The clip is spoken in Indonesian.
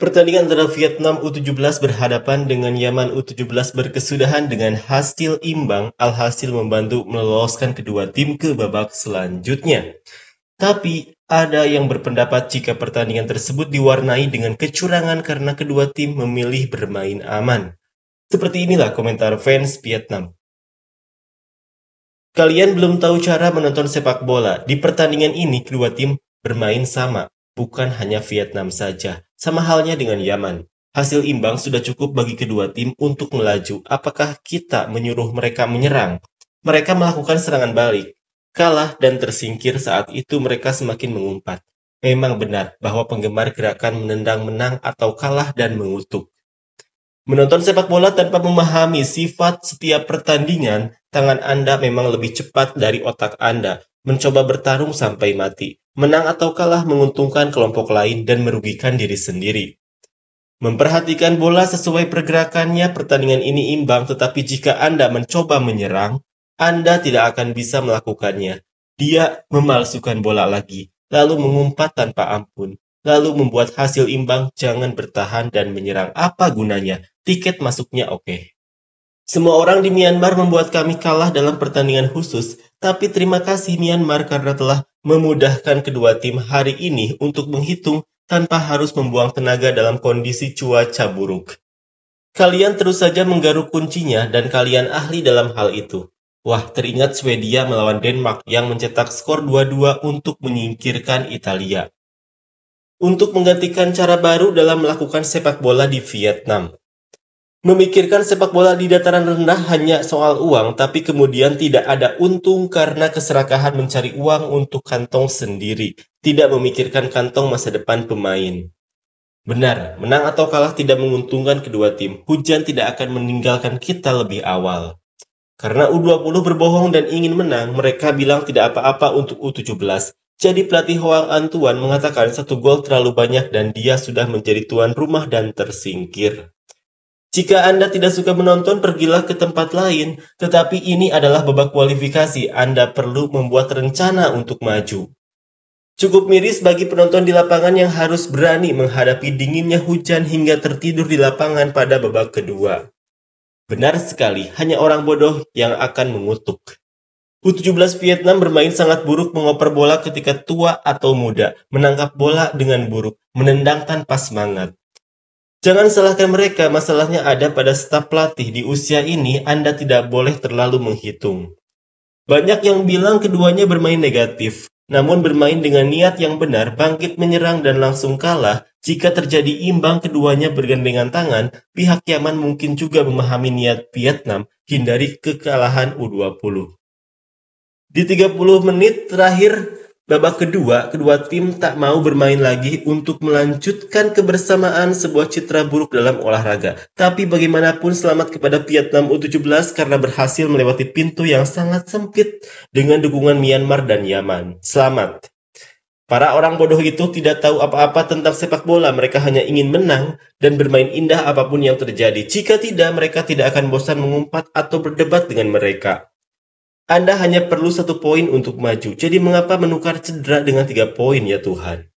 Pertandingan antara Vietnam U17 berhadapan dengan Yaman U17 berkesudahan dengan hasil imbang, alhasil membantu meloloskan kedua tim ke babak selanjutnya. Tapi ada yang berpendapat jika pertandingan tersebut diwarnai dengan kecurangan karena kedua tim memilih bermain aman. Seperti inilah komentar fans Vietnam. Kalian belum tahu cara menonton sepak bola. Di pertandingan ini kedua tim bermain sama, bukan hanya Vietnam saja sama halnya dengan Yaman. Hasil imbang sudah cukup bagi kedua tim untuk melaju. Apakah kita menyuruh mereka menyerang? Mereka melakukan serangan balik. Kalah dan tersingkir saat itu mereka semakin mengumpat. Memang benar bahwa penggemar gerakan menendang menang atau kalah dan mengutuk. Menonton sepak bola tanpa memahami sifat setiap pertandingan, tangan Anda memang lebih cepat dari otak Anda mencoba bertarung sampai mati, menang atau kalah menguntungkan kelompok lain dan merugikan diri sendiri. Memperhatikan bola sesuai pergerakannya, pertandingan ini imbang, tetapi jika Anda mencoba menyerang, Anda tidak akan bisa melakukannya. Dia memalsukan bola lagi, lalu mengumpat tanpa ampun, lalu membuat hasil imbang, jangan bertahan dan menyerang. Apa gunanya? Tiket masuknya oke. Okay. Semua orang di Myanmar membuat kami kalah dalam pertandingan khusus, tapi terima kasih Myanmar karena telah memudahkan kedua tim hari ini untuk menghitung tanpa harus membuang tenaga dalam kondisi cuaca buruk. Kalian terus saja menggaruk kuncinya dan kalian ahli dalam hal itu. Wah, teringat Swedia melawan Denmark yang mencetak skor 2-2 untuk menyingkirkan Italia. Untuk menggantikan cara baru dalam melakukan sepak bola di Vietnam, Memikirkan sepak bola di dataran rendah hanya soal uang, tapi kemudian tidak ada untung karena keserakahan mencari uang untuk kantong sendiri, tidak memikirkan kantong masa depan pemain. Benar, menang atau kalah tidak menguntungkan kedua tim. Hujan tidak akan meninggalkan kita lebih awal. Karena U20 berbohong dan ingin menang, mereka bilang tidak apa-apa untuk U17. Jadi pelatih Hoang Antuan mengatakan satu gol terlalu banyak dan dia sudah menjadi tuan rumah dan tersingkir. Jika Anda tidak suka menonton, pergilah ke tempat lain. Tetapi ini adalah babak kualifikasi. Anda perlu membuat rencana untuk maju. Cukup miris bagi penonton di lapangan yang harus berani menghadapi dinginnya hujan hingga tertidur di lapangan pada babak kedua. Benar sekali, hanya orang bodoh yang akan mengutuk. U17 Vietnam bermain sangat buruk mengoper bola ketika tua atau muda, menangkap bola dengan buruk, menendang tanpa semangat. Jangan salahkan mereka, masalahnya ada pada staf pelatih. Di usia ini, Anda tidak boleh terlalu menghitung. Banyak yang bilang keduanya bermain negatif, namun bermain dengan niat yang benar, bangkit menyerang dan langsung kalah. Jika terjadi imbang keduanya bergandengan tangan, pihak Yaman mungkin juga memahami niat Vietnam hindari kekalahan U20. Di 30 menit terakhir, Babak kedua, kedua tim tak mau bermain lagi untuk melanjutkan kebersamaan sebuah citra buruk dalam olahraga. Tapi bagaimanapun selamat kepada Vietnam U17 karena berhasil melewati pintu yang sangat sempit dengan dukungan Myanmar dan Yaman. Selamat. Para orang bodoh itu tidak tahu apa-apa tentang sepak bola, mereka hanya ingin menang dan bermain indah apapun yang terjadi. Jika tidak, mereka tidak akan bosan mengumpat atau berdebat dengan mereka. Anda hanya perlu satu poin untuk maju. Jadi mengapa menukar cedera dengan tiga poin ya Tuhan?